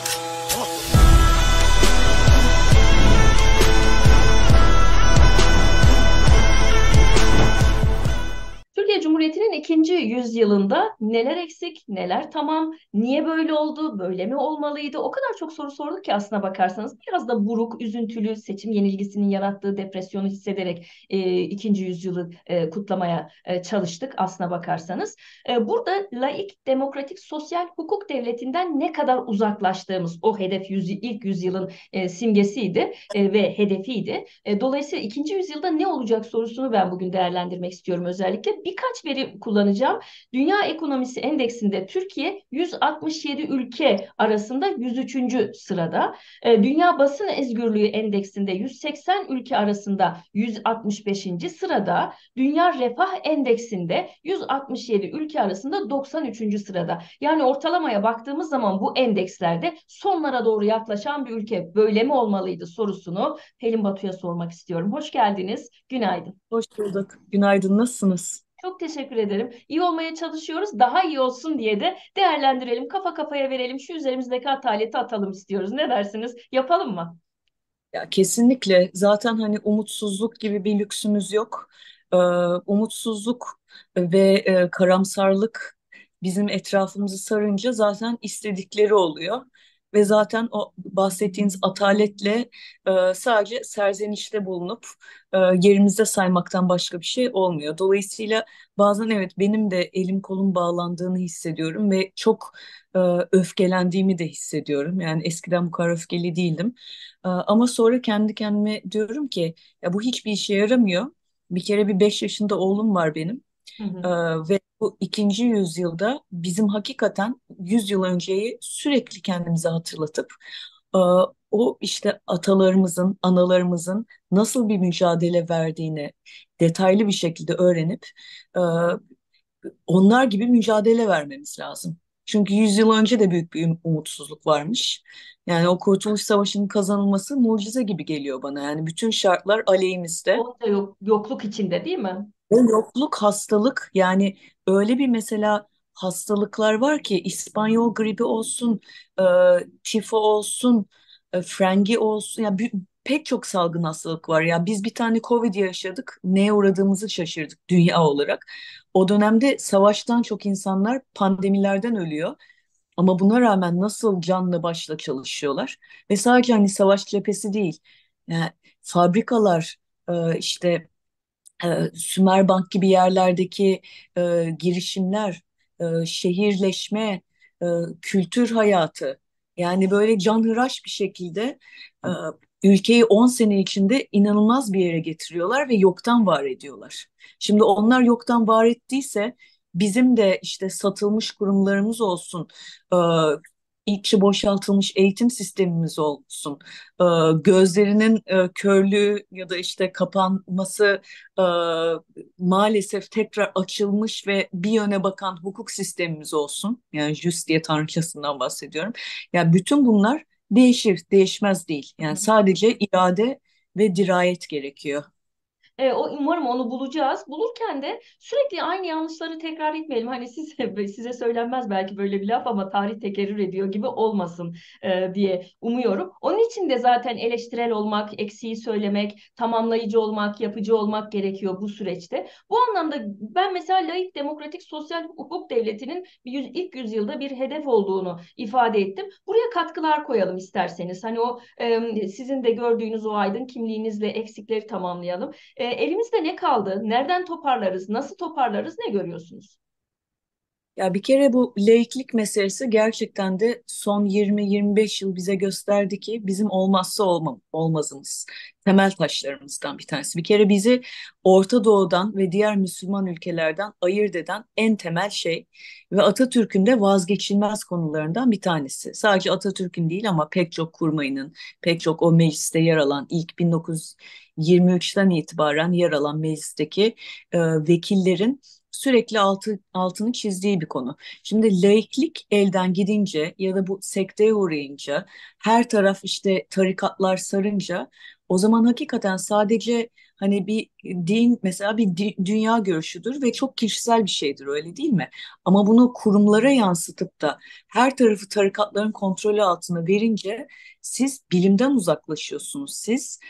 you Cumhuriyeti'nin ikinci yüzyılında neler eksik, neler tamam, niye böyle oldu, böyle mi olmalıydı? O kadar çok soru sorduk ki aslına bakarsanız biraz da buruk, üzüntülü seçim yenilgisinin yarattığı depresyonu hissederek e, ikinci yüzyılı e, kutlamaya e, çalıştık aslına bakarsanız. E, burada laik, demokratik, sosyal hukuk devletinden ne kadar uzaklaştığımız o hedef yüzy ilk yüzyılın e, simgesiydi e, ve hedefiydi. E, dolayısıyla ikinci yüzyılda ne olacak sorusunu ben bugün değerlendirmek istiyorum özellikle. Birkaç veri kullanacağım. Dünya Ekonomisi Endeksinde Türkiye 167 ülke arasında 103. sırada. Ee, Dünya Basın Özgürlüğü Endeksinde 180 ülke arasında 165. sırada. Dünya Refah Endeksinde 167 ülke arasında 93. sırada. Yani ortalamaya baktığımız zaman bu endekslerde sonlara doğru yaklaşan bir ülke böyle mi olmalıydı sorusunu Pelin Batu'ya sormak istiyorum. Hoş geldiniz. Günaydın. Hoş bulduk. Günaydın. Nasılsınız? Çok teşekkür ederim. İyi olmaya çalışıyoruz. Daha iyi olsun diye de değerlendirelim. Kafa kafaya verelim. Şu üzerimizdeki ataleti atalım istiyoruz. Ne dersiniz? Yapalım mı? Ya kesinlikle. Zaten hani umutsuzluk gibi bir lüksümüz yok. Ee, umutsuzluk ve e, karamsarlık bizim etrafımızı sarınca zaten istedikleri oluyor ve zaten o bahsettiğiniz ataletle e, sadece serzenişte bulunup e, yerimizde saymaktan başka bir şey olmuyor. Dolayısıyla bazen evet benim de elim kolum bağlandığını hissediyorum ve çok e, öfkelendiğimi de hissediyorum. Yani eskiden bu kadar öfkeli değildim. E, ama sonra kendi kendime diyorum ki ya bu hiçbir işe yaramıyor. Bir kere bir beş yaşında oğlum var benim Hı hı. ve bu ikinci yüzyılda bizim hakikaten yüzyıl önceyi sürekli kendimize hatırlatıp o işte atalarımızın, analarımızın nasıl bir mücadele verdiğini detaylı bir şekilde öğrenip onlar gibi mücadele vermemiz lazım. Çünkü yüzyıl önce de büyük bir umutsuzluk varmış. Yani o Kurtuluş Savaşı'nın kazanılması mucize gibi geliyor bana. Yani bütün şartlar aleyhimizde. O da yok, yokluk içinde değil mi? Ve yokluk hastalık yani öyle bir mesela hastalıklar var ki İspanyol gribi olsun, e, tifo olsun, e, frengi olsun. Yani bir, pek çok salgın hastalık var. Yani biz bir tane Covid yaşadık, neye uğradığımızı şaşırdık dünya olarak. O dönemde savaştan çok insanlar pandemilerden ölüyor. Ama buna rağmen nasıl canla başla çalışıyorlar ve sadece hani savaş cephesi değil, yani fabrikalar, e, işte e, ee, bank gibi yerlerdeki e, girişimler, e, şehirleşme, e, kültür hayatı yani böyle canhıraş bir şekilde e, ülkeyi 10 sene içinde inanılmaz bir yere getiriyorlar ve yoktan var ediyorlar. Şimdi onlar yoktan var ettiyse bizim de işte satılmış kurumlarımız olsun, e, içi boşaltılmış eğitim sistemimiz olsun. E, gözlerinin e, körlüğü ya da işte kapanması e, maalesef tekrar açılmış ve bir yöne bakan hukuk sistemimiz olsun. Yani just diye tanrıçasından bahsediyorum. Yani bütün bunlar değişir, değişmez değil. Yani sadece irade ve dirayet gerekiyor. E, o umarım onu bulacağız. Bulurken de sürekli aynı yanlışları tekrar etmeyelim. Hani siz size söylenmez belki böyle bir laf ama tarih tekerrür ediyor gibi olmasın e, diye umuyorum. Onun için de zaten eleştirel olmak, eksiği söylemek, tamamlayıcı olmak, yapıcı olmak gerekiyor bu süreçte. Bu anlamda ben mesela laik demokratik sosyal hukuk devletinin yüz, ilk yüzyılda bir hedef olduğunu ifade ettim. Buraya katkılar koyalım isterseniz. Hani o e, sizin de gördüğünüz o aydın kimliğinizle eksikleri tamamlayalım. E, e, elimizde ne kaldı? Nereden toparlarız? Nasıl toparlarız? Ne görüyorsunuz? Ya bir kere bu laiklik meselesi gerçekten de son 20-25 yıl bize gösterdi ki bizim olmazsa olmam, olmazımız. Temel taşlarımızdan bir tanesi. Bir kere bizi Orta Doğu'dan ve diğer Müslüman ülkelerden ayırt eden en temel şey ve Atatürk'ün de vazgeçilmez konularından bir tanesi. Sadece Atatürk'ün değil ama pek çok kurmayının, pek çok o mecliste yer alan ilk 19 23'ten itibaren yer alan meclisteki e, vekillerin sürekli altı, altını çizdiği bir konu. Şimdi laiklik elden gidince ya da bu sekteye uğrayınca her taraf işte tarikatlar sarınca o zaman hakikaten sadece hani bir din mesela bir dünya görüşüdür ve çok kişisel bir şeydir öyle değil mi? Ama bunu kurumlara yansıtıp da her tarafı tarikatların kontrolü altına verince siz bilimden uzaklaşıyorsunuz. Siz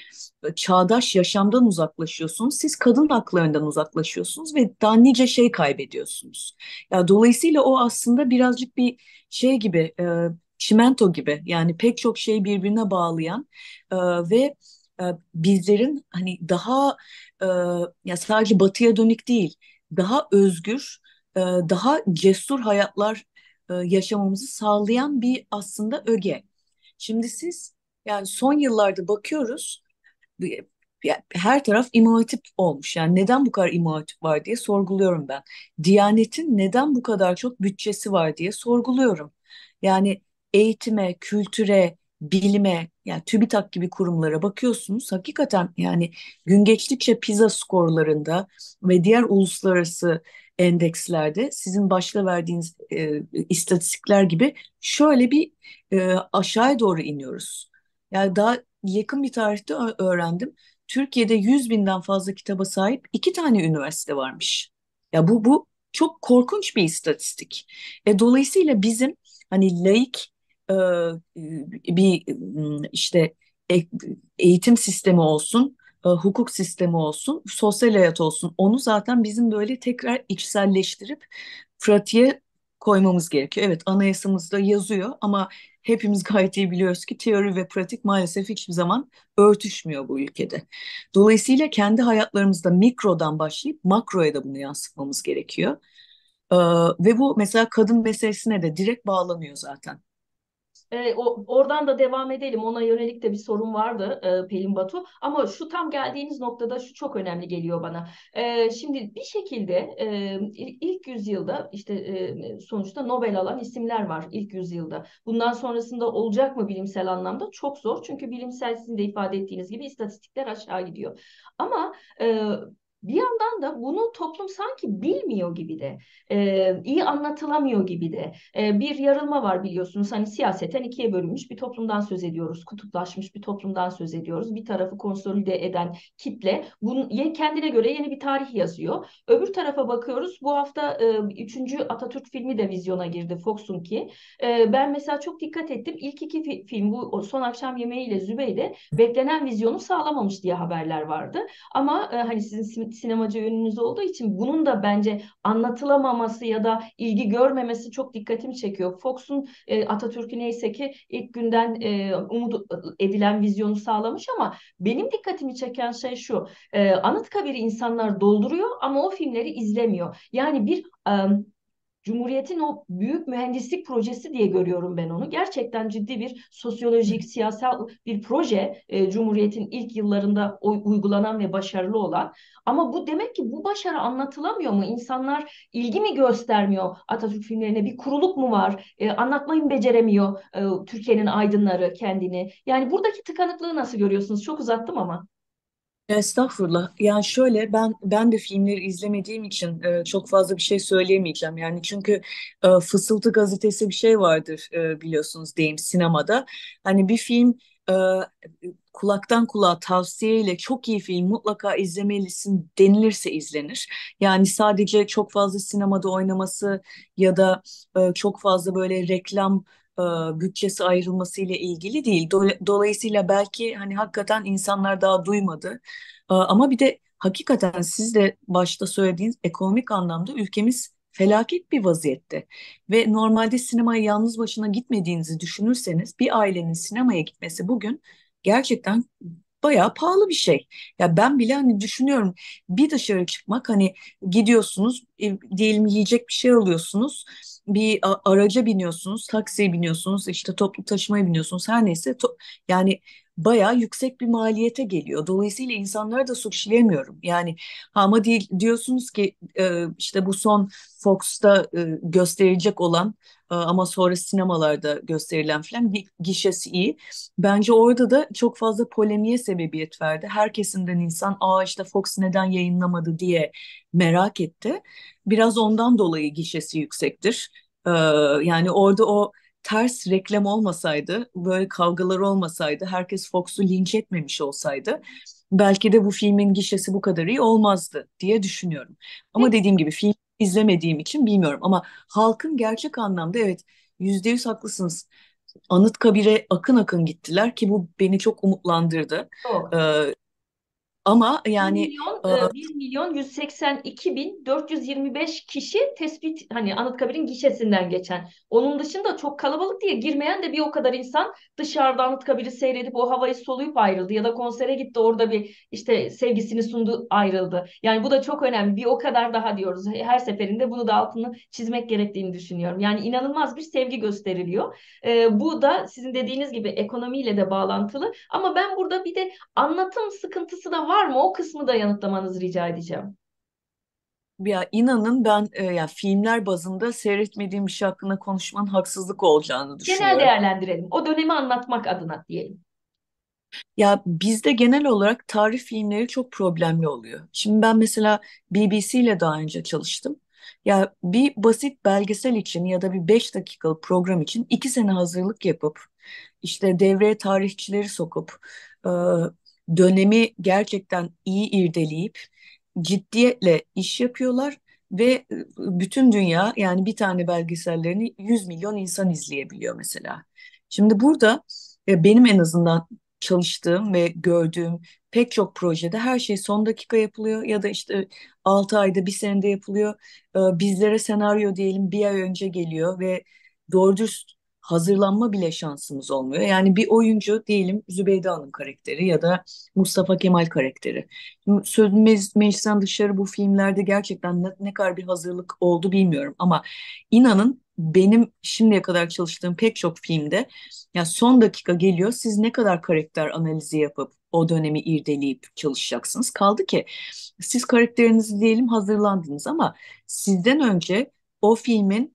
e, çağdaş yaşamdan uzaklaşıyorsunuz. Siz kadın haklarından uzaklaşıyorsunuz ve daha nice şey kaybediyorsunuz. Ya yani dolayısıyla o aslında birazcık bir şey gibi e, çimento gibi yani pek çok şeyi birbirine bağlayan e, ve e, bizlerin hani daha e, ya sadece batıya dönük değil daha özgür e, daha cesur hayatlar yaşamamızı sağlayan bir aslında öge. Şimdi siz yani son yıllarda bakıyoruz her taraf imam olmuş. Yani neden bu kadar imam var diye sorguluyorum ben. Diyanetin neden bu kadar çok bütçesi var diye sorguluyorum. Yani eğitime, kültüre, bilime yani TÜBİTAK gibi kurumlara bakıyorsunuz hakikaten yani gün geçtikçe PISA skorlarında ve diğer uluslararası endekslerde sizin başta verdiğiniz e, istatistikler gibi şöyle bir e, aşağıya doğru iniyoruz. Yani daha yakın bir tarihte öğrendim. Türkiye'de 100 binden fazla kitaba sahip iki tane üniversite varmış. Ya bu bu çok korkunç bir istatistik. E, dolayısıyla bizim hani laik e, bir işte eğitim sistemi olsun, e, hukuk sistemi olsun, sosyal hayat olsun. Onu zaten bizim böyle tekrar içselleştirip pratiğe koymamız gerekiyor. Evet anayasamızda yazıyor ama hepimiz gayet iyi biliyoruz ki teori ve pratik maalesef hiçbir zaman örtüşmüyor bu ülkede. Dolayısıyla kendi hayatlarımızda mikrodan başlayıp makroya da bunu yansıtmamız gerekiyor. Ee, ve bu mesela kadın meselesine de direkt bağlanıyor zaten e, o, oradan da devam edelim. Ona yönelik de bir sorun vardı e, Pelin Batu. Ama şu tam geldiğiniz noktada şu çok önemli geliyor bana. E, şimdi bir şekilde e, ilk yüzyılda işte e, sonuçta Nobel alan isimler var ilk yüzyılda. Bundan sonrasında olacak mı bilimsel anlamda? Çok zor. Çünkü bilimsel sizin de ifade ettiğiniz gibi istatistikler aşağı gidiyor. Ama e, bir yandan da bunu toplum sanki bilmiyor gibi de e, iyi anlatılamıyor gibi de e, bir yarılma var biliyorsunuz hani siyaseten ikiye bölünmüş bir toplumdan söz ediyoruz kutuplaşmış bir toplumdan söz ediyoruz bir tarafı konsolide eden kitle bunu kendine göre yeni bir tarih yazıyor öbür tarafa bakıyoruz bu hafta e, 3. Atatürk filmi de vizyona girdi Fox'un ki e, ben mesela çok dikkat ettim ilk iki fi film bu son akşam yemeğiyle Zübeyde beklenen vizyonu sağlamamış diye haberler vardı ama e, hani sizin bir sinemacı ününüz olduğu için bunun da bence anlatılamaması ya da ilgi görmemesi çok dikkatimi çekiyor. Fox'un e, Atatürk'ü neyse ki ilk günden e, umut edilen vizyonu sağlamış ama benim dikkatimi çeken şey şu. E, Anıtkabir'i insanlar dolduruyor ama o filmleri izlemiyor. Yani bir um, Cumhuriyet'in o büyük mühendislik projesi diye görüyorum ben onu. Gerçekten ciddi bir sosyolojik, siyasal bir proje e, Cumhuriyet'in ilk yıllarında uygulanan ve başarılı olan. Ama bu demek ki bu başarı anlatılamıyor mu? İnsanlar ilgi mi göstermiyor Atatürk filmlerine? Bir kuruluk mu var? E, anlatmayı mı beceremiyor e, Türkiye'nin aydınları kendini? Yani buradaki tıkanıklığı nasıl görüyorsunuz? Çok uzattım ama. Estağfurullah. Yani şöyle ben ben de filmleri izlemediğim için e, çok fazla bir şey söyleyemeyeceğim. Yani çünkü e, Fısıltı gazetesi bir şey vardır e, biliyorsunuz diyeyim sinemada. Hani bir film e, kulaktan kulağa tavsiyeyle çok iyi film mutlaka izlemelisin denilirse izlenir. Yani sadece çok fazla sinemada oynaması ya da e, çok fazla böyle reklam bütçesi ayrılması ile ilgili değil. Dolayısıyla belki hani hakikaten insanlar daha duymadı. ama bir de hakikaten siz de başta söylediğiniz ekonomik anlamda ülkemiz felaket bir vaziyette ve normalde sinemaya yalnız başına gitmediğinizi düşünürseniz bir ailenin sinemaya gitmesi bugün gerçekten bayağı pahalı bir şey. Ya ben bile hani düşünüyorum bir dışarı çıkmak hani gidiyorsunuz e, diyelim yiyecek bir şey alıyorsunuz bir araca biniyorsunuz, taksiye biniyorsunuz, işte toplu taşımaya biniyorsunuz her neyse to- yani bayağı yüksek bir maliyete geliyor. Dolayısıyla insanlara da suçlayamıyorum. Yani ama değil, diyorsunuz ki e, işte bu son Fox'ta e, gösterilecek olan e, ama sonra sinemalarda gösterilen film bir gişesi iyi. Bence orada da çok fazla polemiğe sebebiyet verdi. herkesinden insan aa işte Fox neden yayınlamadı diye merak etti. Biraz ondan dolayı gişesi yüksektir. E, yani orada o ters reklam olmasaydı, böyle kavgalar olmasaydı, herkes Fox'u linç etmemiş olsaydı belki de bu filmin gişesi bu kadar iyi olmazdı diye düşünüyorum. Ama dediğim gibi film izlemediğim için bilmiyorum ama halkın gerçek anlamda evet yüzde yüz haklısınız. Anıtkabir'e akın akın gittiler ki bu beni çok umutlandırdı. Doğru. Ee, ama yani 1 milyon, 1 e, 182 e, bin 425 kişi tespit hani Anıtkabir'in gişesinden geçen. Onun dışında çok kalabalık diye girmeyen de bir o kadar insan dışarıda Anıtkabir'i seyredip o havayı soluyup ayrıldı. Ya da konsere gitti orada bir işte sevgisini sundu ayrıldı. Yani bu da çok önemli. Bir o kadar daha diyoruz. Her seferinde bunu da altını çizmek gerektiğini düşünüyorum. Yani inanılmaz bir sevgi gösteriliyor. Ee, bu da sizin dediğiniz gibi ekonomiyle de bağlantılı. Ama ben burada bir de anlatım sıkıntısı da var var mı? O kısmı da yanıtlamanızı rica edeceğim. Ya inanın ben e, ya filmler bazında seyretmediğim bir şey hakkında konuşmanın haksızlık olacağını düşünüyorum. Genel değerlendirelim. O dönemi anlatmak adına diyelim. Ya bizde genel olarak tarih filmleri çok problemli oluyor. Şimdi ben mesela BBC ile daha önce çalıştım. Ya bir basit belgesel için ya da bir 5 dakikalık program için 2 sene hazırlık yapıp işte devreye tarihçileri sokup e, dönemi gerçekten iyi irdeleyip ciddiyetle iş yapıyorlar ve e, bütün dünya yani bir tane belgesellerini 100 milyon insan izleyebiliyor mesela. Şimdi burada e, benim en azından çalıştığım ve gördüğüm pek çok projede her şey son dakika yapılıyor ya da işte 6 ayda bir senede yapılıyor. E, bizlere senaryo diyelim bir ay önce geliyor ve doğru dürüst hazırlanma bile şansımız olmuyor. Yani bir oyuncu diyelim Zübeyde Hanım karakteri ya da Mustafa Kemal karakteri. söz me- meclisten dışarı bu filmlerde gerçekten ne, ne kadar bir hazırlık oldu bilmiyorum ama inanın benim şimdiye kadar çalıştığım pek çok filmde ya son dakika geliyor siz ne kadar karakter analizi yapıp o dönemi irdeleyip çalışacaksınız. Kaldı ki siz karakterinizi diyelim hazırlandınız ama sizden önce o filmin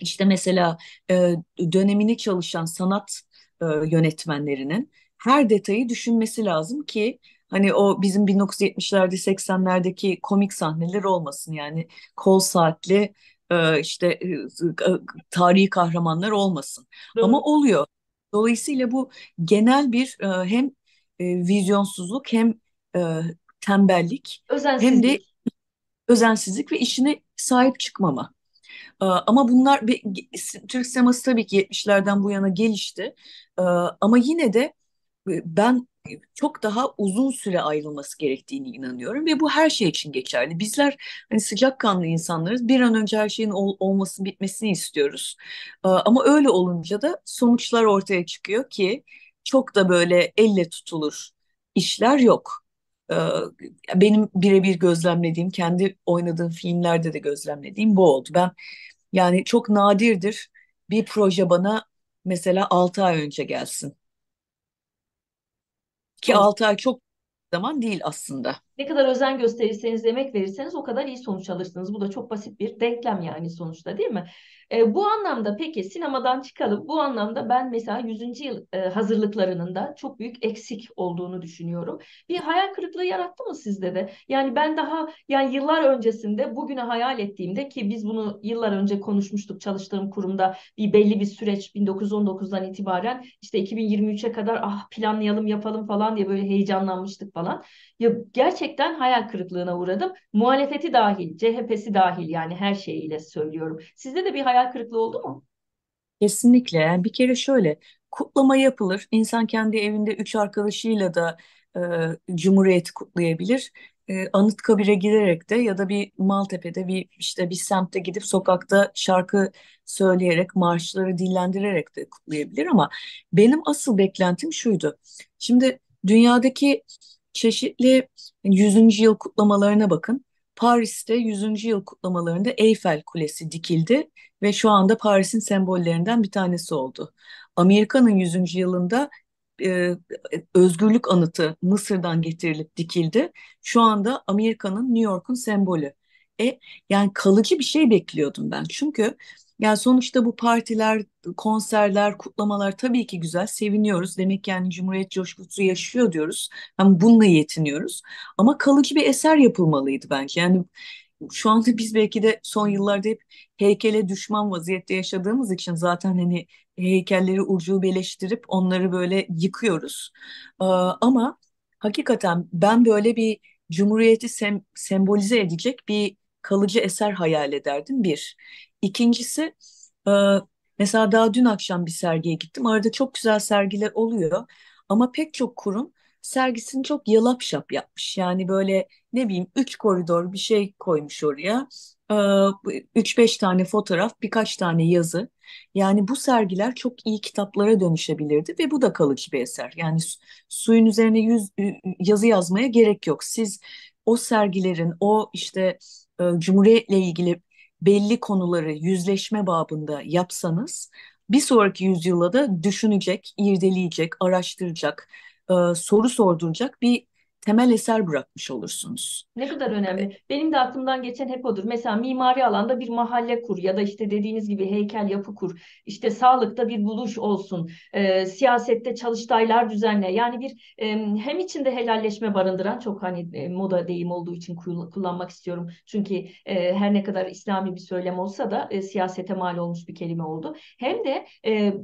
işte mesela e, dönemini çalışan sanat e, yönetmenlerinin her detayı düşünmesi lazım ki hani o bizim 1970'lerde 80'lerdeki komik sahneler olmasın yani kol saatli e, işte e, e, tarihi kahramanlar olmasın Doğru. ama oluyor. Dolayısıyla bu genel bir e, hem e, vizyonsuzluk hem e, tembellik hem de özensizlik ve işine sahip çıkmama. Ee, ama bunlar Türk sineması tabii ki 70'lerden bu yana gelişti. Ee, ama yine de e, ben çok daha uzun süre ayrılması gerektiğini inanıyorum ve bu her şey için geçerli. Bizler hani sıcakkanlı insanlarız. Bir an önce her şeyin ol, olması bitmesini istiyoruz. Ee, ama öyle olunca da sonuçlar ortaya çıkıyor ki çok da böyle elle tutulur işler yok. Ee, benim birebir gözlemlediğim, kendi oynadığım filmlerde de gözlemlediğim bu oldu. Ben yani çok nadirdir bir proje bana mesela 6 ay önce gelsin. Ki evet. 6 ay çok zaman değil aslında. Ne kadar özen gösterirseniz, emek verirseniz o kadar iyi sonuç alırsınız. Bu da çok basit bir denklem yani sonuçta değil mi? E, bu anlamda peki sinemadan çıkalım. Bu anlamda ben mesela 100. yıl e, hazırlıklarının da çok büyük eksik olduğunu düşünüyorum. Bir hayal kırıklığı yarattı mı sizde de? Yani ben daha yani yıllar öncesinde bugüne hayal ettiğimde ki biz bunu yıllar önce konuşmuştuk çalıştığım kurumda bir belli bir süreç 1919'dan itibaren işte 2023'e kadar ah planlayalım yapalım falan diye böyle heyecanlanmıştık falan. Ya gerçekten gerçekten hayal kırıklığına uğradım. Muhalefeti dahil, CHP'si dahil yani her şeyiyle söylüyorum. Sizde de bir hayal kırıklığı oldu mu? Kesinlikle. Yani bir kere şöyle kutlama yapılır. İnsan kendi evinde üç arkadaşıyla da e, Cumhuriyeti kutlayabilir. E, Anıtkabir'e giderek de ya da bir Maltepe'de bir işte bir semtte gidip sokakta şarkı söyleyerek marşları dillendirerek de kutlayabilir ama benim asıl beklentim şuydu. Şimdi dünyadaki çeşitli yüzüncü yıl kutlamalarına bakın. Paris'te 100. yıl kutlamalarında Eyfel Kulesi dikildi ve şu anda Paris'in sembollerinden bir tanesi oldu. Amerika'nın 100. yılında e, özgürlük anıtı Mısır'dan getirilip dikildi. Şu anda Amerika'nın New York'un sembolü. E, yani kalıcı bir şey bekliyordum ben. Çünkü yani sonuçta bu partiler, konserler, kutlamalar tabii ki güzel, seviniyoruz. Demek ki yani Cumhuriyet coşkusu yaşıyor diyoruz. Hem bununla yetiniyoruz. Ama kalıcı bir eser yapılmalıydı bence. Yani şu anda biz belki de son yıllarda hep heykele düşman vaziyette yaşadığımız için zaten hani heykelleri ucubeleştirip onları böyle yıkıyoruz. Ee, ama hakikaten ben böyle bir cumhuriyeti sem sembolize edecek bir kalıcı eser hayal ederdim bir. İkincisi e, mesela daha dün akşam bir sergiye gittim. Arada çok güzel sergiler oluyor ama pek çok kurum sergisini çok yalap şap yapmış. Yani böyle ne bileyim üç koridor bir şey koymuş oraya. E, üç beş tane fotoğraf, birkaç tane yazı. Yani bu sergiler çok iyi kitaplara dönüşebilirdi ve bu da kalıcı bir eser. Yani suyun üzerine yüz, yazı yazmaya gerek yok. Siz o sergilerin, o işte e, Cumhuriyet'le ilgili belli konuları yüzleşme babında yapsanız bir sonraki yüzyıla da düşünecek, irdeleyecek, araştıracak, e, soru sorduracak bir temel eser bırakmış olursunuz. Ne kadar önemli. Benim de aklımdan geçen hep odur. Mesela mimari alanda bir mahalle kur ya da işte dediğiniz gibi heykel yapı kur. İşte sağlıkta bir buluş olsun. E, siyasette çalıştaylar düzenle. Yani bir e, hem içinde helalleşme barındıran çok hani e, moda deyim olduğu için kullanmak istiyorum. Çünkü e, her ne kadar İslami bir söylem olsa da e, siyasete mal olmuş bir kelime oldu. Hem de e,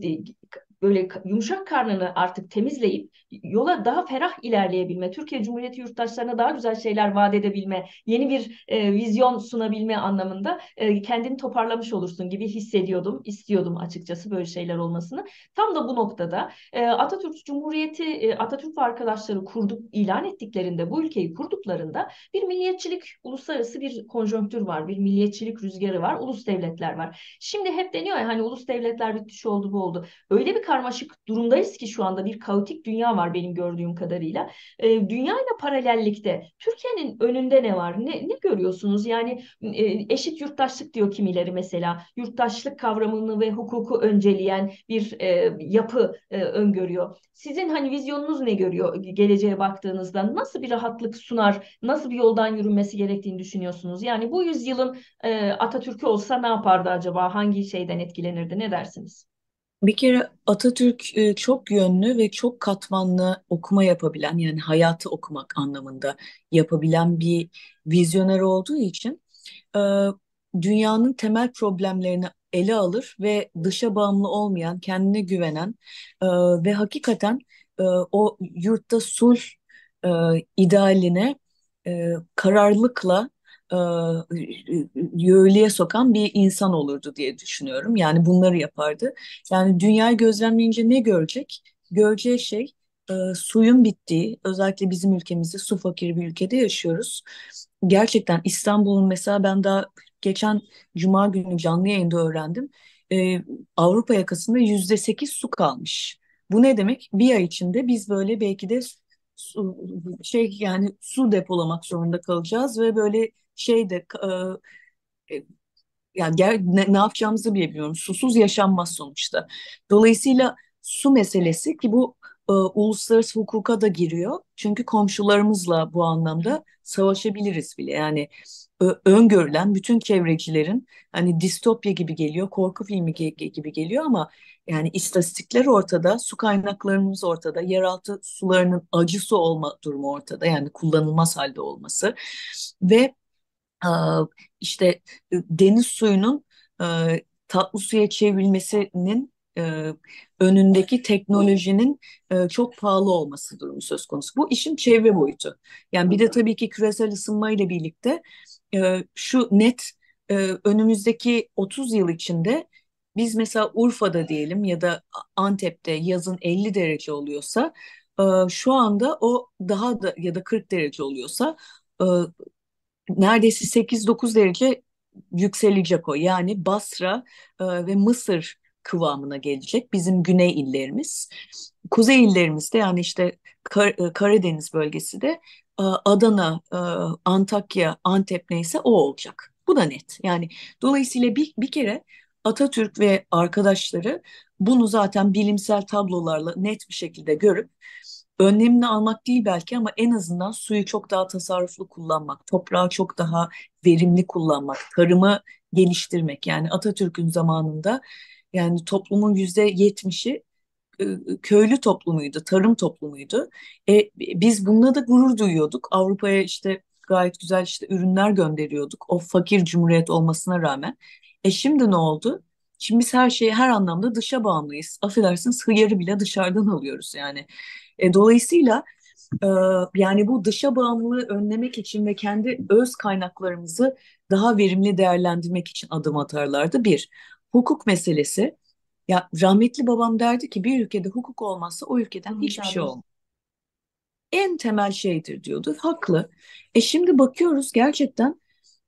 böyle yumuşak karnını artık temizleyip yola daha ferah ilerleyebilme, Türkiye Cumhuriyeti yurttaşlarına daha güzel şeyler vaat edebilme, yeni bir e, vizyon sunabilme anlamında e, kendini toparlamış olursun gibi hissediyordum, istiyordum açıkçası böyle şeyler olmasını. Tam da bu noktada e, Atatürk Cumhuriyeti, e, Atatürk ve arkadaşları kurduk, ilan ettiklerinde, bu ülkeyi kurduklarında bir milliyetçilik, uluslararası bir konjonktür var, bir milliyetçilik rüzgarı var, ulus devletler var. Şimdi hep deniyor ya hani ulus devletler bitti şu oldu bu oldu. Öyle bir karmaşık durumdayız ki şu anda bir kaotik dünya var benim gördüğüm kadarıyla. E, ee, dünya ile paralellikte Türkiye'nin önünde ne var? Ne, ne görüyorsunuz? Yani e, eşit yurttaşlık diyor kimileri mesela. Yurttaşlık kavramını ve hukuku önceleyen bir e, yapı e, öngörüyor. Sizin hani vizyonunuz ne görüyor geleceğe baktığınızda? Nasıl bir rahatlık sunar? Nasıl bir yoldan yürünmesi gerektiğini düşünüyorsunuz? Yani bu yüzyılın e, Atatürk'ü olsa ne yapardı acaba? Hangi şeyden etkilenirdi? Ne dersiniz? Bir kere Atatürk e, çok yönlü ve çok katmanlı okuma yapabilen yani hayatı okumak anlamında yapabilen bir vizyoner olduğu için e, dünyanın temel problemlerini ele alır ve dışa bağımlı olmayan, kendine güvenen e, ve hakikaten o yurtta sulh idealine kararlılıkla e, yöğlüye sokan bir insan olurdu diye düşünüyorum. Yani bunları yapardı. Yani dünyayı gözlemleyince ne görecek? Göreceği şey e, suyun bittiği, özellikle bizim ülkemizde su fakir bir ülkede yaşıyoruz. Gerçekten İstanbul'un mesela ben daha geçen cuma günü canlı yayında öğrendim. E, Avrupa yakasında yüzde sekiz su kalmış. Bu ne demek? Bir ay içinde biz böyle belki de su, şey yani su depolamak zorunda kalacağız ve böyle şeyde e, e yani ne, ne yapacağımızı bilemiyorum. Susuz yaşanmaz sonuçta. Dolayısıyla su meselesi ki bu e, uluslararası hukuka da giriyor. Çünkü komşularımızla bu anlamda savaşabiliriz bile. Yani e, öngörülen bütün çevrecilerin hani distopya gibi geliyor, korku filmi gibi geliyor ama yani istatistikler ortada, su kaynaklarımız ortada, yeraltı sularının acı su olma durumu ortada. Yani kullanılmaz halde olması ve ee, işte e, deniz suyunun e, tatlı suya çevrilmesinin e, önündeki teknolojinin çok pahalı olması durumu söz konusu. Bu işin çevre boyutu. Yani bir de tabii ki küresel ısınmayla birlikte şu net önümüzdeki 30 yıl içinde biz mesela Urfa'da diyelim ya da Antep'te yazın 50 derece oluyorsa şu anda o daha da ya da 40 derece oluyorsa neredeyse 8-9 derece yükselecek o. Yani Basra e, ve Mısır kıvamına gelecek bizim güney illerimiz. Kuzey illerimizde yani işte Kar e, Karadeniz bölgesi de e, Adana, e, Antakya, Antep neyse o olacak. Bu da net. Yani dolayısıyla bir, bir kere Atatürk ve arkadaşları bunu zaten bilimsel tablolarla net bir şekilde görüp önlemini almak değil belki ama en azından suyu çok daha tasarruflu kullanmak, toprağı çok daha verimli kullanmak, tarımı geliştirmek. Yani Atatürk'ün zamanında yani toplumun yüzde yetmişi ıı, ıı, köylü toplumuydu, tarım toplumuydu. E, biz bununla da gurur duyuyorduk. Avrupa'ya işte gayet güzel işte ürünler gönderiyorduk. O fakir cumhuriyet olmasına rağmen. E şimdi ne oldu? Şimdi biz her şeyi her anlamda dışa bağımlıyız. Affedersiniz hıyarı bile dışarıdan alıyoruz yani. E, dolayısıyla e, yani bu dışa bağımlılığı önlemek için ve kendi öz kaynaklarımızı daha verimli değerlendirmek için adım atarlardı. Bir, hukuk meselesi. Ya rahmetli babam derdi ki bir ülkede hukuk olmazsa o ülkeden hiçbir şey olmaz. En temel şeydir diyordu. Haklı. E şimdi bakıyoruz gerçekten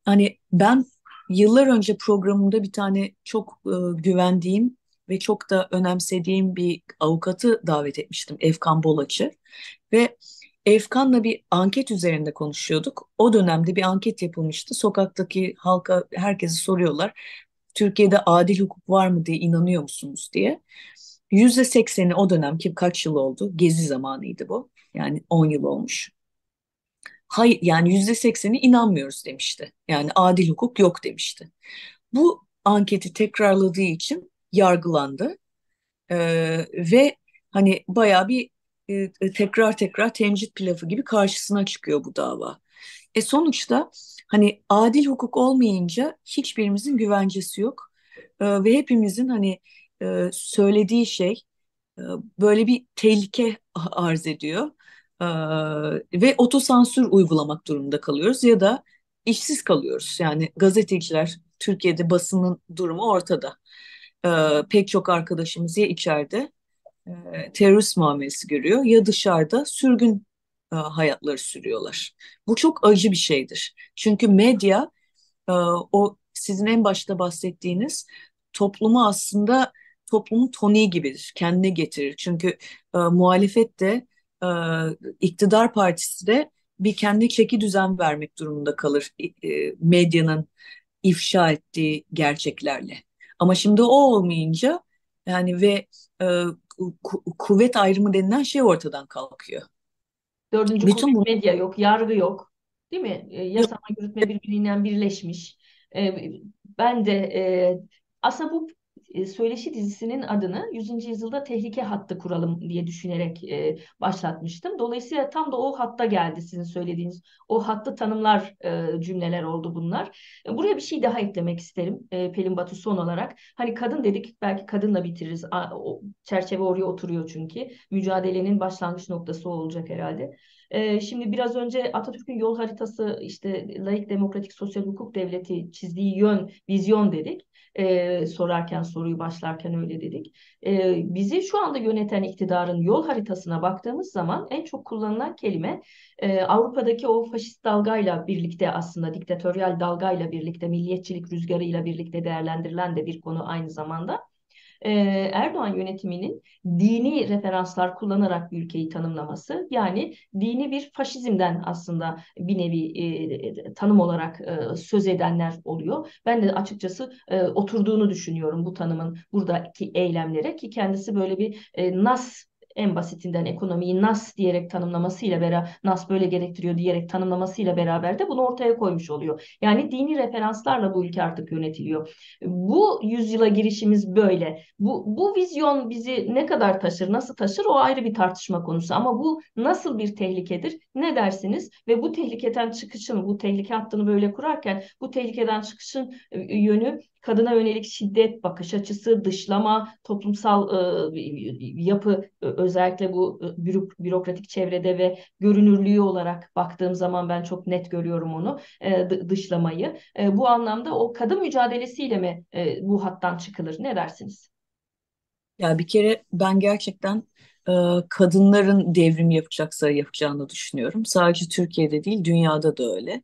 hani ben yıllar önce programımda bir tane çok e, güvendiğim ve çok da önemsediğim bir avukatı davet etmiştim Efkan Bolaç'ı ve Efkan'la bir anket üzerinde konuşuyorduk. O dönemde bir anket yapılmıştı. Sokaktaki halka herkesi soruyorlar. Türkiye'de adil hukuk var mı diye inanıyor musunuz diye. Yüzde sekseni o dönem ki kaç yıl oldu? Gezi zamanıydı bu. Yani 10 yıl olmuş. Hayır yani yüzde sekseni inanmıyoruz demişti. Yani adil hukuk yok demişti. Bu anketi tekrarladığı için yargılandı e, ve hani baya bir e, e, tekrar tekrar temcit pilafı gibi karşısına çıkıyor bu dava. E sonuçta hani adil hukuk olmayınca hiçbirimizin güvencesi yok e, ve hepimizin hani e, söylediği şey e, böyle bir tehlike arz ediyor e, ve otosansür uygulamak durumunda kalıyoruz ya da işsiz kalıyoruz. Yani gazeteciler Türkiye'de basının durumu ortada e, pek çok arkadaşımız ya içeride e, terörist muamelesi görüyor ya dışarıda sürgün e, hayatları sürüyorlar. Bu çok acı bir şeydir. Çünkü medya e, o sizin en başta bahsettiğiniz toplumu aslında toplumun toniği gibidir. Kendine getirir. Çünkü e, muhalefet de e, iktidar partisi de bir kendi çeki düzen vermek durumunda kalır e, medyanın ifşa ettiği gerçeklerle. Ama şimdi o olmayınca yani ve e, kuvvet ayrımı denilen şey ortadan kalkıyor. Dördüncü Bütün bu... medya yok, yargı yok. Değil mi? E, yasama yürütme birbirinden birleşmiş. E, ben de e, aslında bu ee, Söyleşi dizisinin adını 100. yüzyılda tehlike hattı kuralım diye düşünerek e, başlatmıştım. Dolayısıyla tam da o hatta geldi sizin söylediğiniz. O hattı tanımlar e, cümleler oldu bunlar. E, buraya bir şey daha eklemek isterim e, Pelin Batu son olarak. Hani kadın dedik belki kadınla bitiririz. A, o, çerçeve oraya oturuyor çünkü. Mücadelenin başlangıç noktası olacak herhalde. E, şimdi biraz önce Atatürk'ün yol haritası işte layık demokratik sosyal hukuk devleti çizdiği yön, vizyon dedik. E, sorarken soruyu başlarken öyle dedik. E, bizi şu anda yöneten iktidarın yol haritasına baktığımız zaman en çok kullanılan kelime e, Avrupa'daki o faşist dalgayla birlikte aslında diktatöryal dalgayla birlikte milliyetçilik rüzgarıyla birlikte değerlendirilen de bir konu aynı zamanda. Ee, Erdoğan yönetiminin dini referanslar kullanarak ülkeyi tanımlaması yani dini bir faşizmden aslında bir nevi e, tanım olarak e, söz edenler oluyor. Ben de açıkçası e, oturduğunu düşünüyorum bu tanımın buradaki eylemlere ki kendisi böyle bir e, nas en basitinden ekonomiyi NAS diyerek tanımlamasıyla beraber NAS böyle gerektiriyor diyerek tanımlamasıyla beraber de bunu ortaya koymuş oluyor. Yani dini referanslarla bu ülke artık yönetiliyor. Bu yüzyıla girişimiz böyle. Bu, bu vizyon bizi ne kadar taşır, nasıl taşır o ayrı bir tartışma konusu. Ama bu nasıl bir tehlikedir? Ne dersiniz? Ve bu tehlikeden çıkışın, bu tehlike hattını böyle kurarken bu tehlikeden çıkışın ıı, yönü kadına yönelik şiddet, bakış açısı, dışlama, toplumsal e, yapı özellikle bu e, bürok, bürokratik çevrede ve görünürlüğü olarak baktığım zaman ben çok net görüyorum onu e, dışlamayı. E, bu anlamda o kadın mücadelesiyle mi e, bu hattan çıkılır? Ne dersiniz? Ya bir kere ben gerçekten e, kadınların devrim yapacaksa yapacağını düşünüyorum. Sadece Türkiye'de değil, dünyada da öyle.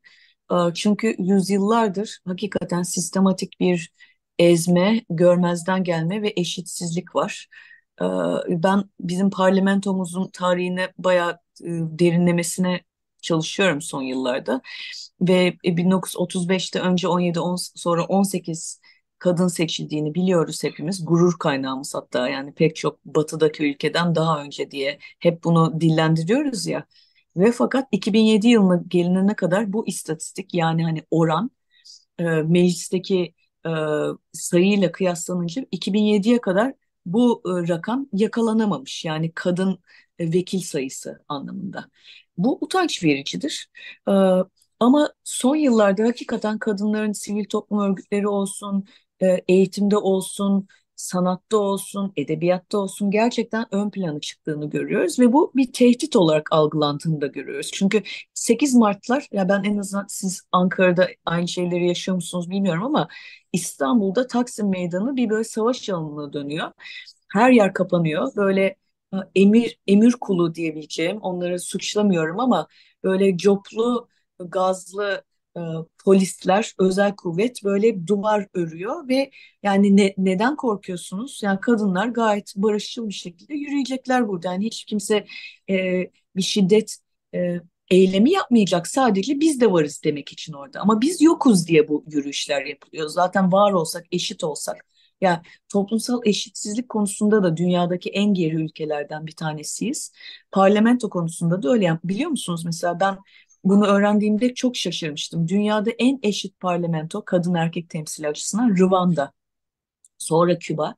Ee, çünkü yüzyıllardır hakikaten sistematik bir ezme, görmezden gelme ve eşitsizlik var. Ee, ben bizim parlamentomuzun tarihine bayağı e, derinlemesine çalışıyorum son yıllarda ve 1935'te e, önce 17 sonra 18 kadın seçildiğini biliyoruz hepimiz. Gurur kaynağımız hatta yani pek çok batıdaki ülkeden daha önce diye hep bunu dillendiriyoruz ya. Ve fakat 2007 yılına gelinene kadar bu istatistik yani hani oran e, meclisteki e, sayıyla kıyaslanınca 2007'ye kadar bu e, rakam yakalanamamış. Yani kadın e, vekil sayısı anlamında. Bu utanç vericidir. E, ama son yıllarda hakikaten kadınların sivil toplum örgütleri olsun, e, eğitimde olsun, sanatta olsun, edebiyatta olsun gerçekten ön plana çıktığını görüyoruz ve bu bir tehdit olarak algılandığını da görüyoruz. Çünkü 8 Mart'lar, ya ben en azından siz Ankara'da aynı şeyleri yaşıyor musunuz bilmiyorum ama İstanbul'da Taksim Meydanı bir böyle savaş alanına dönüyor. Her yer kapanıyor. Böyle e, emir emir kulu diyebileceğim, onları suçlamıyorum ama böyle coplu, gazlı e, polisler, özel kuvvet böyle duvar örüyor ve yani ne, neden korkuyorsunuz? Yani kadınlar gayet barışçıl bir şekilde yürüyecekler burada. Yani hiç kimse e, bir şiddet e, eylemi yapmayacak. Sadece biz de varız demek için orada. Ama biz yokuz diye bu yürüyüşler yapılıyor. Zaten var olsak, eşit olsak. Ya yani toplumsal eşitsizlik konusunda da dünyadaki en geri ülkelerden bir tanesiyiz. Parlamento konusunda da öyle. Yani biliyor musunuz mesela ben bunu öğrendiğimde çok şaşırmıştım. Dünyada en eşit parlamento kadın erkek temsil açısından Rwanda. Sonra Küba.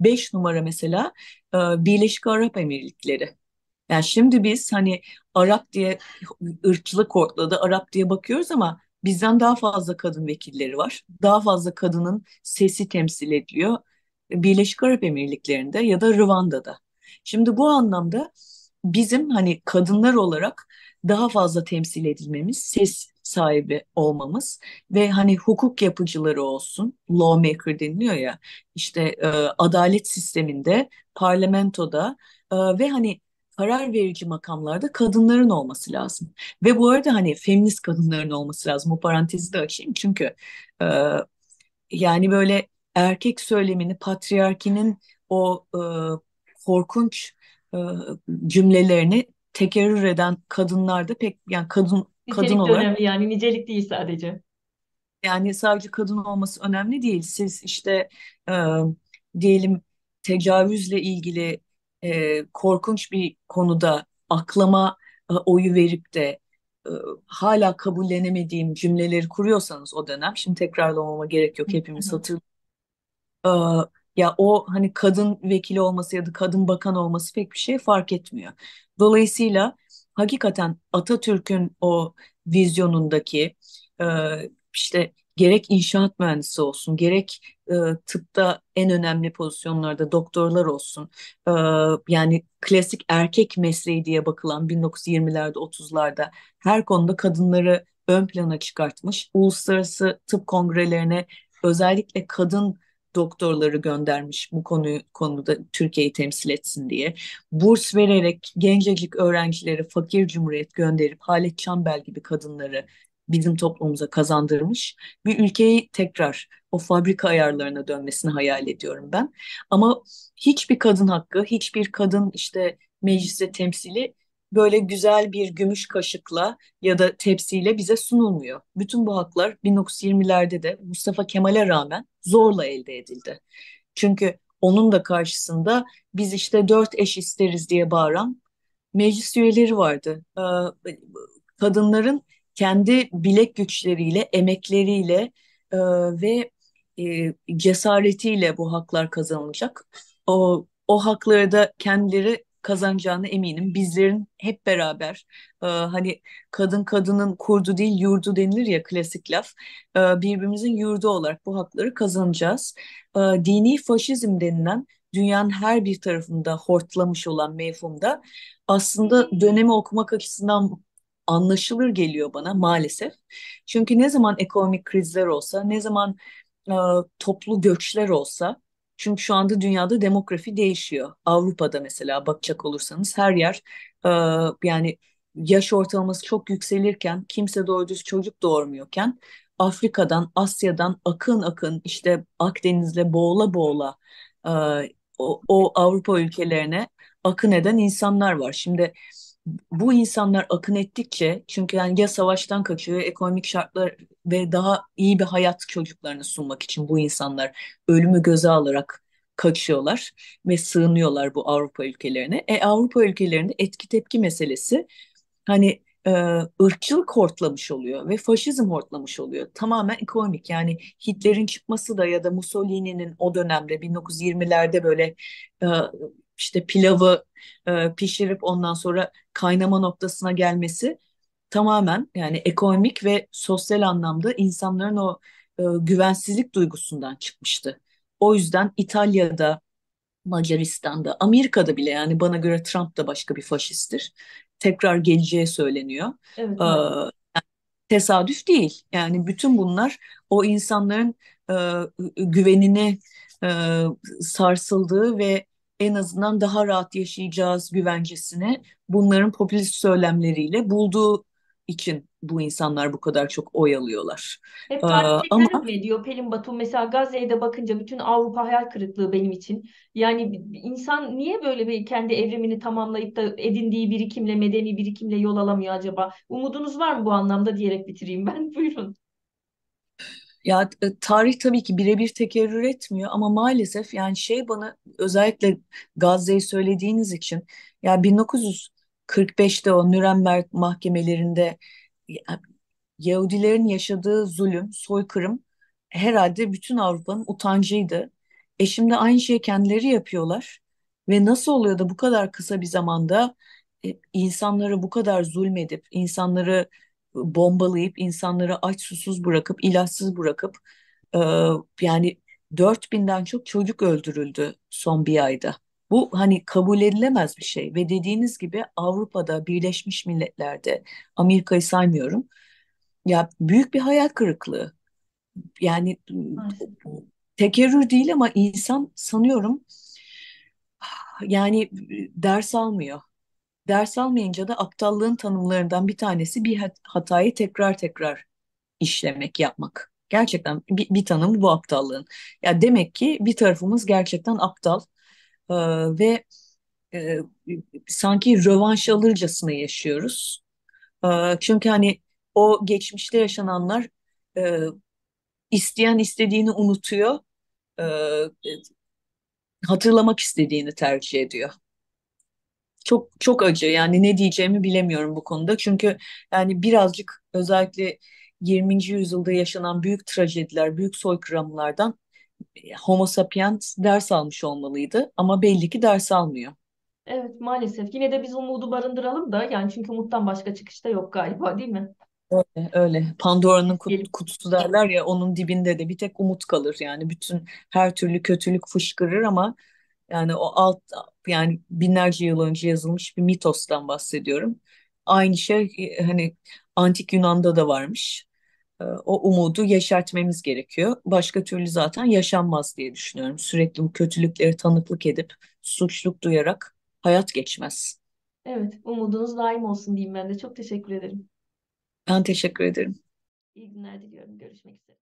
Beş numara mesela e, Birleşik Arap Emirlikleri. Yani şimdi biz hani Arap diye ırkçılık kortladı, Arap diye bakıyoruz ama bizden daha fazla kadın vekilleri var. Daha fazla kadının sesi temsil ediliyor. Birleşik Arap Emirlikleri'nde ya da Rwanda'da. Şimdi bu anlamda bizim hani kadınlar olarak daha fazla temsil edilmemiz, ses sahibi olmamız ve hani hukuk yapıcıları olsun, lawmaker deniliyor ya işte e, adalet sisteminde, parlamentoda e, ve hani karar verici makamlarda kadınların olması lazım. Ve bu arada hani feminist kadınların olması lazım. bu parantezi de açayım çünkü e, yani böyle erkek söylemini patriarkinin o e, korkunç e, cümlelerini tekerrür eden kadınlar da pek yani kadın Nitelik kadın olarak önemli yani nicelik değil sadece. Yani sadece kadın olması önemli değil. Siz işte e, diyelim tecavüzle ilgili e, korkunç bir konuda aklama e, oyu verip de e, hala kabullenemediğim cümleleri kuruyorsanız o dönem, şimdi tekrarlamama gerek yok hepimiz hatırlıyoruz. E, ya o hani kadın vekili olması ya da kadın bakan olması pek bir şey fark etmiyor. Dolayısıyla hakikaten Atatürk'ün o vizyonundaki e, işte gerek inşaat mühendisi olsun, gerek e, tıpta en önemli pozisyonlarda doktorlar olsun. E, yani klasik erkek mesleği diye bakılan 1920'lerde 30'larda her konuda kadınları ön plana çıkartmış. Uluslararası tıp kongrelerine özellikle kadın doktorları göndermiş bu konuyu konuda Türkiye'yi temsil etsin diye. Burs vererek gencecik öğrencileri fakir cumhuriyet gönderip Halet Çambel gibi kadınları bizim toplumumuza kazandırmış. Bir ülkeyi tekrar o fabrika ayarlarına dönmesini hayal ediyorum ben. Ama hiçbir kadın hakkı, hiçbir kadın işte mecliste temsili böyle güzel bir gümüş kaşıkla ya da tepsiyle bize sunulmuyor. Bütün bu haklar 1920'lerde de Mustafa Kemal'e rağmen zorla elde edildi. Çünkü onun da karşısında biz işte dört eş isteriz diye bağıran meclis üyeleri vardı. Ee, kadınların kendi bilek güçleriyle, emekleriyle e, ve e, cesaretiyle bu haklar kazanılacak. O, o hakları da kendileri kazanacağını eminim. Bizlerin hep beraber e, hani kadın kadının kurdu değil yurdu denilir ya klasik laf. E, birbirimizin yurdu olarak bu hakları kazanacağız. E, dini faşizm denilen dünyanın her bir tarafında hortlamış olan mevhumda aslında dönemi okumak açısından anlaşılır geliyor bana maalesef. Çünkü ne zaman ekonomik krizler olsa, ne zaman e, toplu göçler olsa çünkü şu anda dünyada demografi değişiyor. Avrupa'da mesela bakacak olursanız her yer e, yani yaş ortalaması çok yükselirken kimse doğru düz çocuk doğurmuyorken Afrika'dan, Asya'dan akın akın işte Akdeniz'le boğula boğula e, o, o Avrupa ülkelerine akın eden insanlar var. Şimdi bu insanlar akın ettikçe çünkü yani ya savaştan kaçıyor ekonomik şartlar ve daha iyi bir hayat çocuklarına sunmak için bu insanlar ölümü göze alarak kaçıyorlar ve sığınıyorlar bu Avrupa ülkelerine. E Avrupa ülkelerinde etki tepki meselesi hani e, ırkçılık hortlamış oluyor ve faşizm hortlamış oluyor. Tamamen ekonomik yani Hitler'in çıkması da ya da Mussolini'nin o dönemde 1920'lerde böyle e, işte pilavı e, pişirip ondan sonra kaynama noktasına gelmesi tamamen yani ekonomik ve sosyal anlamda insanların o e, güvensizlik duygusundan çıkmıştı. O yüzden İtalya'da, Macaristan'da, Amerika'da bile yani bana göre Trump da başka bir faşisttir. Tekrar geleceği söyleniyor. Evet. Ee, tesadüf değil. Yani bütün bunlar o insanların e, güvenini e, sarsıldığı ve en azından daha rahat yaşayacağız güvencesini bunların popülist söylemleriyle bulduğu için bu insanlar bu kadar çok oy alıyorlar. Hep ee, tarihte ama... diyor Pelin Batu. Mesela Gazze'ye de bakınca bütün Avrupa hayal kırıklığı benim için. Yani insan niye böyle bir kendi evrimini tamamlayıp da edindiği birikimle, medeni birikimle yol alamıyor acaba? Umudunuz var mı bu anlamda diyerek bitireyim ben. Buyurun. Ya e, tarih tabii ki birebir tekerrür etmiyor ama maalesef yani şey bana özellikle Gazze'yi söylediğiniz için ya 1945'te o Nürnberg mahkemelerinde ya, Yahudilerin yaşadığı zulüm, soykırım herhalde bütün Avrupa'nın utancıydı. E şimdi aynı şeyi kendileri yapıyorlar ve nasıl oluyor da bu kadar kısa bir zamanda e, insanları bu kadar zulmedip insanları bombalayıp insanları aç susuz bırakıp ilaçsız bırakıp e, yani 4000'den çok çocuk öldürüldü son bir ayda. Bu hani kabul edilemez bir şey ve dediğiniz gibi Avrupa'da, Birleşmiş Milletler'de, Amerika'yı saymıyorum. Ya büyük bir hayal kırıklığı. Yani tekerrür değil ama insan sanıyorum yani ders almıyor ders almayınca da aptallığın tanımlarından bir tanesi bir hatayı tekrar tekrar işlemek, yapmak. Gerçekten bir, bir tanım bu aptallığın. Ya demek ki bir tarafımız gerçekten aptal ee, ve e, sanki rövanş alırcasına yaşıyoruz. Ee, çünkü hani o geçmişte yaşananlar e, isteyen istediğini unutuyor, e, hatırlamak istediğini tercih ediyor çok çok acı. Yani ne diyeceğimi bilemiyorum bu konuda. Çünkü yani birazcık özellikle 20. yüzyılda yaşanan büyük trajediler, büyük soykırımlardan e, Homo sapiens ders almış olmalıydı ama belli ki ders almıyor. Evet maalesef. Yine de biz umudu barındıralım da yani çünkü umuttan başka çıkış da yok galiba değil mi? Öyle, öyle. Pandora'nın kutusu derler ya onun dibinde de bir tek umut kalır yani bütün her türlü kötülük fışkırır ama yani o alt yani binlerce yıl önce yazılmış bir mitostan bahsediyorum. Aynı şey e, hani antik Yunan'da da varmış. Ee, o umudu yeşertmemiz gerekiyor. Başka türlü zaten yaşanmaz diye düşünüyorum. Sürekli bu kötülükleri tanıklık edip suçluk duyarak hayat geçmez. Evet, umudunuz daim olsun diyeyim ben de. Çok teşekkür ederim. Ben teşekkür ederim. İyi günler diliyorum. Görüşmek üzere.